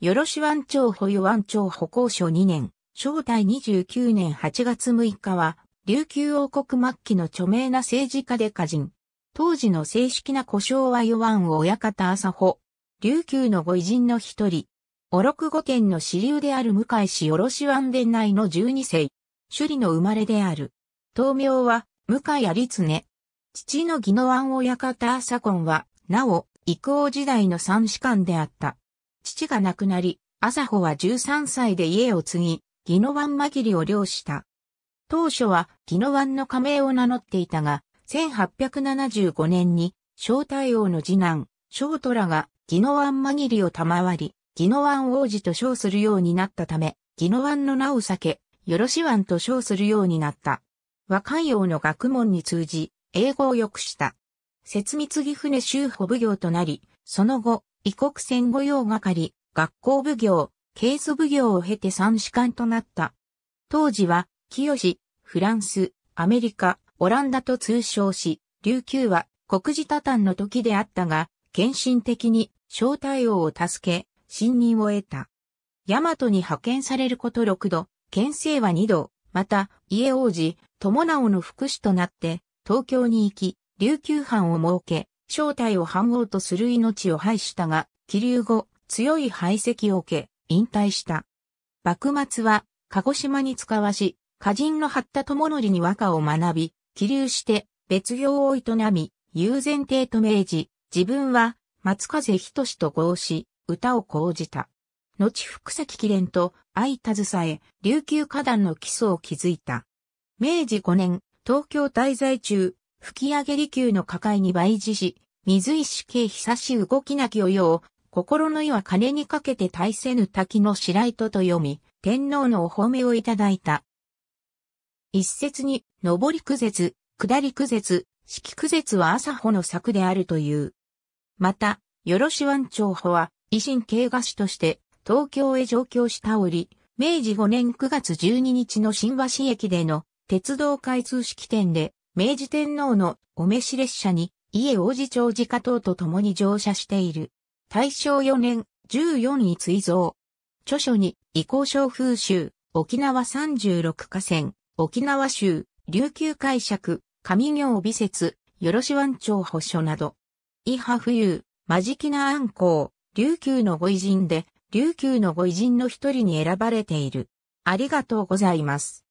よろし湾町保与湾町保行所2年、正体29年8月6日は、琉球王国末期の著名な政治家で歌人。当時の正式な故障は与湾親方朝穂。琉球の御偉人の一人。おろく御殿の支流である向井氏よろし湾殿内の十二世。首里の生まれである。東名は、向井有常。父ののわ湾親方朝根は、なお、育王時代の三士官であった。父が亡くなり、朝穂は13歳で家を継ぎ、宜野湾紛りを漁した。当初は宜野湾の加盟を名乗っていたが、1875年に小太王の次男、小虎が宜野湾紛りを賜り、宜野湾王子と称するようになったため、宜野湾の名を避け、よろし湾と称するようになった。和海洋の学問に通じ、英語を良くした。説密義船修保奉行となり、その後、異国船御用係、学校奉行、ケース奉行を経て三士官となった。当時は、清、フランス、アメリカ、オランダと通称し、琉球は国事多端の時であったが、献身的に小太王を助け、信任を得た。大和に派遣されること6度、県政は2度、また、家王子、友直の副主となって、東京に行き、琉球藩を設け、正体を反応とする命を廃したが、気流後、強い排斥を受け、引退した。幕末は、鹿児島に使わし、歌人の八田智則に和歌を学び、気流して別業を営み、友禅帝と明治、自分は松風仁と合し、歌を講じた。後福崎貴連と相携え、琉球歌壇の基礎を築いた。明治5年、東京滞在中、吹上利休の抱えに倍辞し、水石系久し動きなきおよう、心の意は金にかけて大せぬ滝の白糸と読み、天皇のお褒めをいただいた。一説に、上り苦節、下り苦節、式苦節は朝穂の作であるという。また、よろし湾長穂は、維新系画子として、東京へ上京したり、明治5年9月12日の新橋駅での鉄道開通式典で、明治天皇のお召し列車に、家王子長寺家等と共に乗車している。大正4年、14位追蔵。著書に、移行小風習、沖縄36河川、沖縄州、琉球解釈、上行美説、よろし湾町保守など。伊波浮遊、マジキナ暗光、琉球のご偉人で、琉球のご偉人の一人に選ばれている。ありがとうございます。